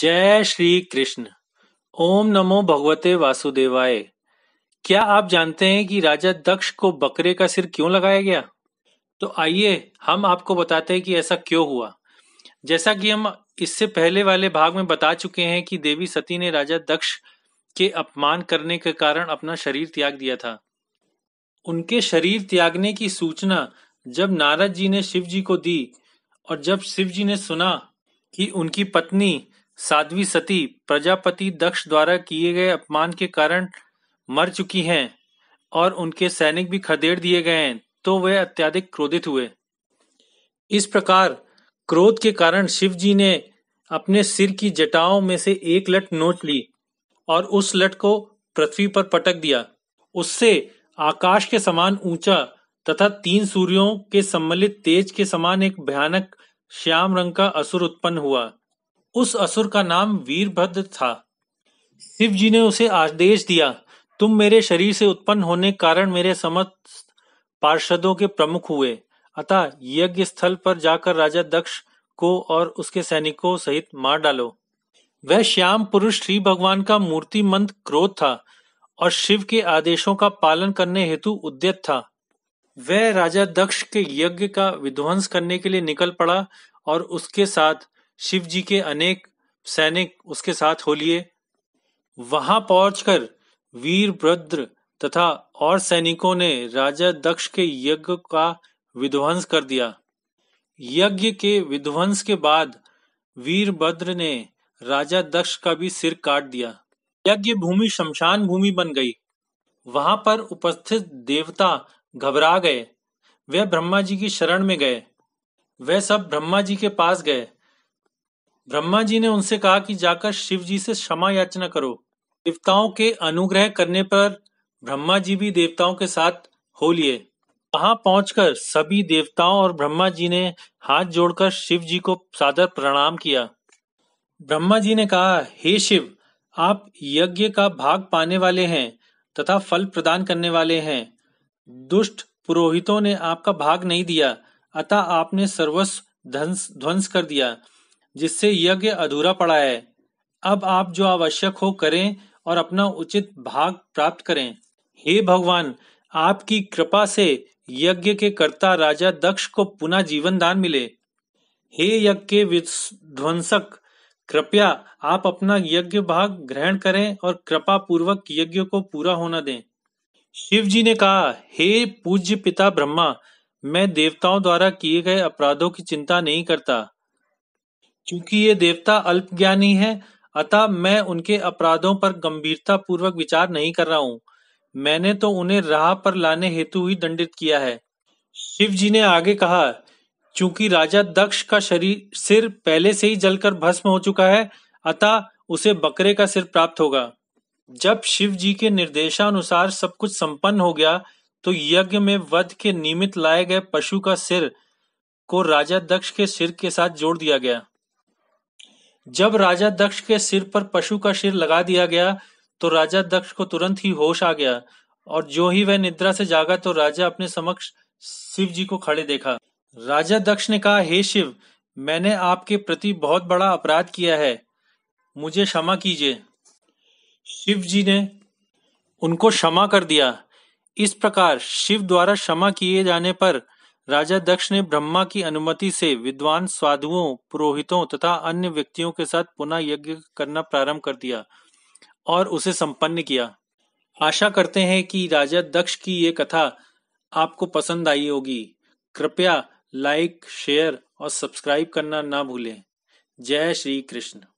जय श्री कृष्ण ओम नमो भगवते वासुदेवाय क्या आप जानते हैं कि राजा दक्ष को बकरे का सिर क्यों लगाया गया तो आइए हम आपको बताते हैं कि ऐसा क्यों हुआ जैसा कि हम इससे पहले वाले भाग में बता चुके हैं कि देवी सती ने राजा दक्ष के अपमान करने के कारण अपना शरीर त्याग दिया था उनके शरीर त्यागने की सूचना जब नारद जी ने शिव जी को दी और जब शिव जी ने सुना कि उनकी पत्नी साध्वी सती प्रजापति दक्ष द्वारा किए गए अपमान के कारण मर चुकी हैं और उनके सैनिक भी खदेड़ दिए गए हैं तो वे अत्याधिक क्रोधित हुए इस प्रकार क्रोध के कारण शिव जी ने अपने सिर की जटाओं में से एक लट नोच ली और उस लट को पृथ्वी पर पटक दिया उससे आकाश के समान ऊंचा तथा तीन सूर्यों के सम्मिलित तेज के समान एक भयानक श्याम रंग का असुर उत्पन्न हुआ उस असुर का नाम वीरभद्र था शिव जी ने उसे आदेश दिया तुम मेरे शरीर से उत्पन्न होने कारण मेरे समस्त पार्षदों के प्रमुख हुए अतः यज्ञ स्थल पर जाकर राजा दक्ष को और उसके सैनिकों सहित मार डालो वह श्याम पुरुष श्री भगवान का मूर्तिमंत क्रोध था और शिव के आदेशों का पालन करने हेतु उद्यत था वह राजा दक्ष के यज्ञ का विध्वंस करने के लिए निकल पड़ा और उसके साथ शिव जी के अनेक सैनिक उसके साथ हो लिए वहां पहुंचकर वीरभद्र तथा और सैनिकों ने राजा दक्ष के यज्ञ का विध्वंस कर दिया यज्ञ के विध्वंस के बाद वीरभद्र ने राजा दक्ष का भी सिर काट दिया यज्ञ भूमि शमशान भूमि बन गई वहां पर उपस्थित देवता घबरा गए वे ब्रह्मा जी की शरण में गए वे सब ब्रह्मा जी के पास गए ब्रह्मा जी ने उनसे कहा कि जाकर शिव जी से क्षमा याचना करो देवताओं के अनुग्रह करने पर ब्रह्मा जी भी देवताओं के साथ हो लिए वहां पहुंचकर सभी देवताओं और ब्रह्मा जी ने हाथ जोड़कर शिव जी को सादर प्रणाम किया ब्रह्मा जी ने कहा हे शिव आप यज्ञ का भाग पाने वाले हैं तथा फल प्रदान करने वाले हैं दुष्ट पुरोहितों ने आपका भाग नहीं दिया अतः आपने सर्वस्व ध्वंस कर दिया जिससे यज्ञ अधूरा पड़ा है अब आप जो आवश्यक हो करें और अपना उचित भाग प्राप्त करें हे भगवान आपकी कृपा से यज्ञ के कर्ता राजा दक्ष को पुनः जीवन दान मिले हे यज्ञ के विध्वंसक कृपया आप अपना यज्ञ भाग ग्रहण करें और कृपा पूर्वक यज्ञ को पूरा होना दें शिव जी ने कहा हे पूज्य पिता ब्रह्मा मैं देवताओं द्वारा किए गए अपराधों की चिंता नहीं करता क्योंकि ये देवता अल्पज्ञानी हैं, अतः मैं उनके अपराधों पर गंभीरता पूर्वक विचार नहीं कर रहा हूँ मैंने तो उन्हें राह पर लाने हेतु ही दंडित किया है शिव जी ने आगे कहा क्योंकि राजा दक्ष का शरीर सिर पहले से ही जलकर भस्म हो चुका है अतः उसे बकरे का सिर प्राप्त होगा जब शिव जी के निर्देशानुसार सब कुछ संपन्न हो गया तो यज्ञ में वध के निमित्त लाए गए पशु का सिर को राजा दक्ष के सिर के साथ जोड़ दिया गया जब राजा दक्ष के सिर पर पशु का सिर लगा दिया गया तो राजा दक्ष को तुरंत ही होश आ गया और जो ही वह निद्रा से जागा तो राजा अपने समक्ष शिव जी को खड़े देखा राजा दक्ष ने कहा हे hey शिव मैंने आपके प्रति बहुत बड़ा अपराध किया है मुझे क्षमा कीजिए शिव जी ने उनको क्षमा कर दिया इस प्रकार शिव द्वारा क्षमा किए जाने पर राजा दक्ष ने ब्रह्मा की अनुमति से विद्वान साधुओं पुरोहितों तथा अन्य व्यक्तियों के साथ पुनः यज्ञ करना प्रारंभ कर दिया और उसे संपन्न किया आशा करते हैं कि राजा दक्ष की ये कथा आपको पसंद आई होगी कृपया लाइक शेयर और सब्सक्राइब करना ना भूलें जय श्री कृष्ण